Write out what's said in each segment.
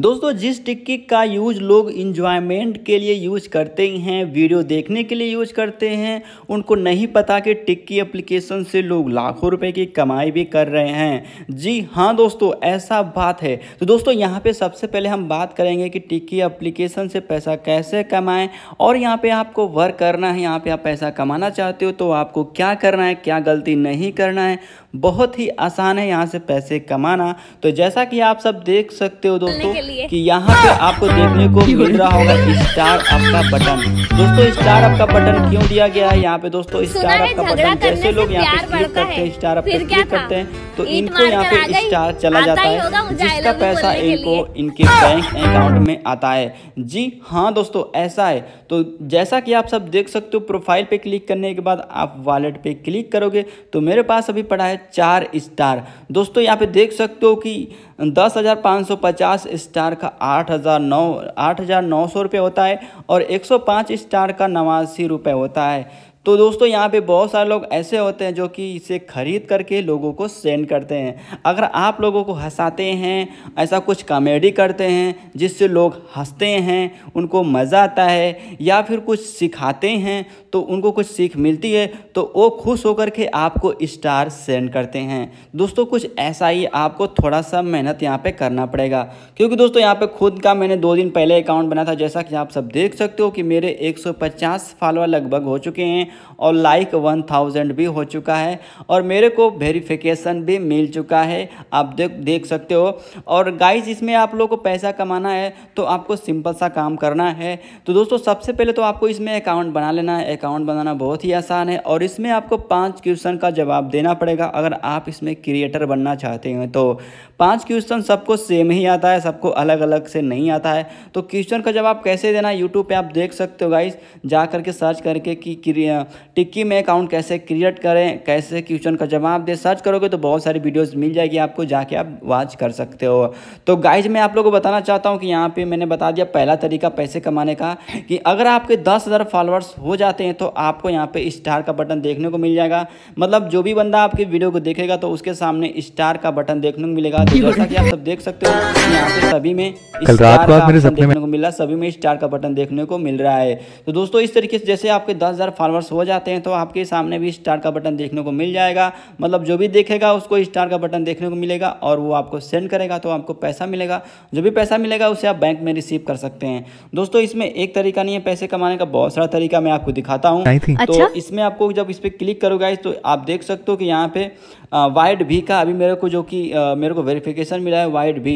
दोस्तों जिस टिक्की का यूज लोग इंजॉयमेंट के लिए यूज करते ही हैं वीडियो देखने के लिए यूज करते हैं उनको नहीं पता कि टिक्की एप्लीकेशन से लोग लाखों रुपए की कमाई भी कर रहे हैं जी हाँ दोस्तों ऐसा बात है तो दोस्तों यहाँ पे सबसे पहले हम बात करेंगे कि टिक्की एप्लीकेशन से पैसा कैसे कमाएं और यहाँ पर आपको वर्क करना है यहाँ पर आप पैसा कमाना चाहते हो तो आपको क्या करना है क्या गलती नहीं करना है बहुत ही आसान है यहाँ से पैसे कमाना तो जैसा कि आप सब देख सकते हो दोस्तों कि यहाँ पे आपको देखने को मिल रहा होगा स्टार आपका बटन दोस्तों स्टार आपका बटन क्यों दिया गया है यहाँ पे दोस्तों स्टार आपका बटन जैसे लोग यहाँ पे क्लिक करते हैं स्टार आप क्लिक करते हैं तो इनको यहाँ पे स्टार चला जाता है जिसका पैसा इनको इनके बैंक अकाउंट में आता है जी हाँ दोस्तों ऐसा है तो जैसा कि आप सब देख सकते हो प्रोफाइल पे क्लिक करने के बाद आप वॉलेट पे क्लिक करोगे तो मेरे पास अभी पड़ा है चार स्टार दोस्तों यहाँ पे देख सकते हो कि दस हज़ार पाँच सौ पचास स्टार का आठ हज़ार नौ आठ हज़ार नौ सौ रुपये होता है और एक सौ पाँच स्टार का नवासी रुपये होता है तो दोस्तों यहाँ पे बहुत सारे लोग ऐसे होते हैं जो कि इसे खरीद करके लोगों को सेंड करते हैं अगर आप लोगों को हंसाते हैं ऐसा कुछ कॉमेडी करते हैं जिससे लोग हंसते हैं उनको मज़ा आता है या फिर कुछ सिखाते हैं तो उनको कुछ सीख मिलती है तो वो खुश होकर के आपको स्टार सेंड करते हैं दोस्तों कुछ ऐसा ही आपको थोड़ा सा मेहनत यहाँ पर करना पड़ेगा क्योंकि दोस्तों यहाँ पर खुद का मैंने दो दिन पहले अकाउंट बना था जैसा कि आप सब देख सकते हो कि मेरे एक फॉलोअर लगभग हो चुके हैं और लाइक वन थाउजेंड भी हो चुका है और मेरे को वेरिफिकेशन भी मिल चुका है आप देख देख सकते हो और गाइज इसमें आप लोग को पैसा कमाना है तो आपको सिंपल सा काम करना है तो दोस्तों सबसे पहले तो आपको इसमें अकाउंट बना लेना है अकाउंट बनाना बहुत ही आसान है और इसमें आपको पाँच क्वेश्चन का जवाब देना पड़ेगा अगर आप इसमें क्रिएटर बनना चाहते हैं तो पाँच क्वेश्चन सबको सेम ही आता है सबको अलग अलग से नहीं आता है तो क्वेश्चन का जवाब कैसे देना यूट्यूब पर आप देख सकते हो गाइज जा करके सर्च करके कि टिक्की में अकाउंट कैसे क्रिएट करें कैसे क्वेश्चन का जवाब दें सर्च करोगे तो बहुत सारी वीडियोस मिल जाएगी आपको जाके आप वॉच कर सकते हो तो गाइज मैं आप लोगों को बताना चाहता हूँ कि यहाँ पर मैंने बता दिया पहला तरीका पैसे कमाने का कि अगर आपके दस फॉलोअर्स हो जाते हैं तो आपको यहाँ पर स्टार का बटन देखने को मिल जाएगा मतलब जो भी बंदा आपकी वीडियो को देखेगा तो उसके सामने स्टार का बटन देखने को मिलेगा तो जैसा कि आप सब देख सकते हो यहाँ पे सभी में कल रात को मेरे सपने में मिला सभी में स्टार का बटन देखने को मिल रहा है तो दोस्तों इस तरीके से जैसे आपके 10,000 फॉलोअर्स हो जाते हैं तो आपके सामने भी स्टार का बटन देखने को मिल जाएगा मतलब जो भी देखेगा उसको स्टार का बटन देखने को मिलेगा और वो आपको सेंड करेगा तो आपको पैसा मिलेगा जो भी पैसा मिलेगा उसे आप बैंक में रिसीव कर सकते हैं दोस्तों इसमें एक तरीका नहीं है पैसे कमाने का बहुत सारा तरीका मैं आपको दिखाता हूँ तो अच्छा। इसमें आपको जब इस पर क्लिक करोगे तो आप देख सकते हो कि यहाँ पे वाइड भी का अभी मेरे को जो कि मेरे को वेरिफिकेशन मिला है वाइड भी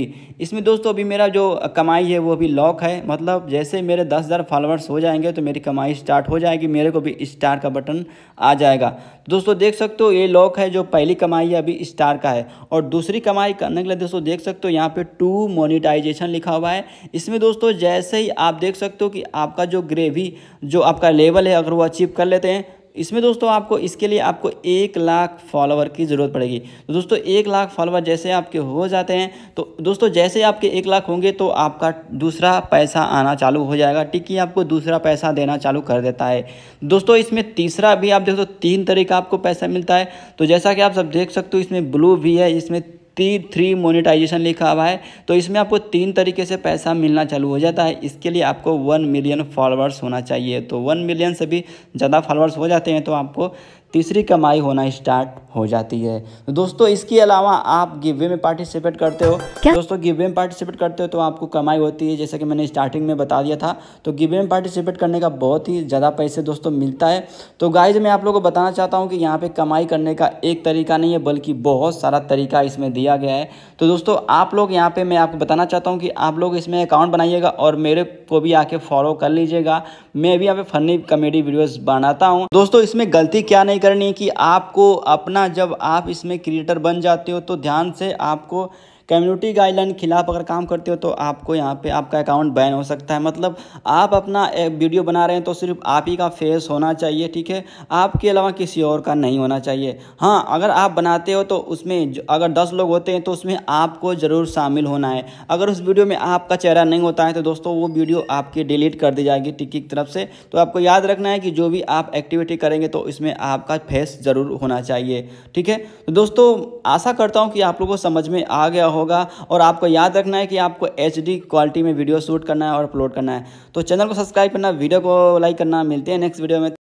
इसमें दोस्तों अभी मेरा जो कमाई है वो अभी लॉक है मतलब जैसे मेरे दस हज़ार फॉलोअर्स हो जाएंगे तो मेरी कमाई स्टार्ट हो जाएगी मेरे को भी स्टार्ट स्टार का बटन आ जाएगा दोस्तों देख सकते हो ये लॉक है जो पहली कमाई है अभी स्टार का है और दूसरी कमाई करने के लिए दोस्तों देख सकते हो यहाँ पे टू मोनिटाइजेशन लिखा हुआ है इसमें दोस्तों जैसे ही आप देख सकते हो कि आपका जो ग्रेवी जो आपका लेवल है अगर वो अचीव कर लेते हैं इसमें दोस्तों आपको इसके लिए आपको एक लाख फॉलोवर की ज़रूरत पड़ेगी तो दोस्तों एक लाख फॉलोवर जैसे आपके हो जाते हैं तो दोस्तों जैसे आपके एक लाख होंगे तो आपका दूसरा पैसा आना चालू हो जाएगा टिकी आपको दूसरा पैसा देना चालू कर देता है दोस्तों इसमें तीसरा भी आप देखो तो तीन तरीका आपको पैसा मिलता है तो जैसा कि आप सब देख सकते हो इसमें ब्लू भी है इसमें टी थ्री मोनिटाइजेशन लिखा हुआ है तो इसमें आपको तीन तरीके से पैसा मिलना चालू हो जाता है इसके लिए आपको वन मिलियन फॉलोअर्स होना चाहिए तो वन मिलियन से भी ज़्यादा फॉलोअर्स हो जाते हैं तो आपको तीसरी कमाई होना स्टार्ट हो जाती है तो दोस्तों इसके अलावा आप गिवे में पार्टिसिपेट करते हो क्या? दोस्तों गिवे में पार्टिसिपेट करते हो तो आपको कमाई होती है जैसा कि मैंने स्टार्टिंग में बता दिया था तो गिवे में पार्टिसिपेट करने का बहुत ही ज़्यादा पैसे दोस्तों मिलता है तो गाइज मैं आप लोगों को बताना चाहता हूँ कि यहाँ पर कमाई करने का एक तरीका नहीं है बल्कि बहुत सारा तरीका इसमें दिया दिया गया है तो दोस्तों आप लोग यहाँ पे मैं आपको बताना चाहता हूँ कि आप लोग इसमें अकाउंट बनाइएगा और मेरे को भी आके फॉलो कर लीजिएगा मैं भी यहाँ पे फनी कॉमेडी वीडियोस बनाता हूँ दोस्तों इसमें गलती क्या नहीं करनी कि आपको अपना जब आप इसमें क्रिएटर बन जाते हो तो ध्यान से आपको कम्युनिटी गाइडलाइन के खिलाफ अगर काम करते हो तो आपको यहाँ पे आपका अकाउंट बैन हो सकता है मतलब आप अपना वीडियो बना रहे हैं तो सिर्फ आप ही का फेस होना चाहिए ठीक है आपके अलावा किसी और का नहीं होना चाहिए हाँ अगर आप बनाते हो तो उसमें अगर दस लोग होते हैं तो उसमें आपको ज़रूर शामिल होना है अगर उस वीडियो में आपका चेहरा नहीं होता है तो दोस्तों वो वीडियो आपकी डिलीट कर दी जाएगी टिक्की की तरफ से तो आपको याद रखना है कि जो भी आप एक्टिविटी करेंगे तो इसमें आपका फेस ज़रूर होना चाहिए ठीक है तो दोस्तों आशा करता हूँ कि आप लोगों को समझ में आ गया हो होगा और आपको याद रखना है कि आपको एच क्वालिटी में वीडियो शूट करना है और अपलोड करना है तो चैनल को सब्सक्राइब करना वीडियो को लाइक करना मिलते हैं नेक्स्ट वीडियो में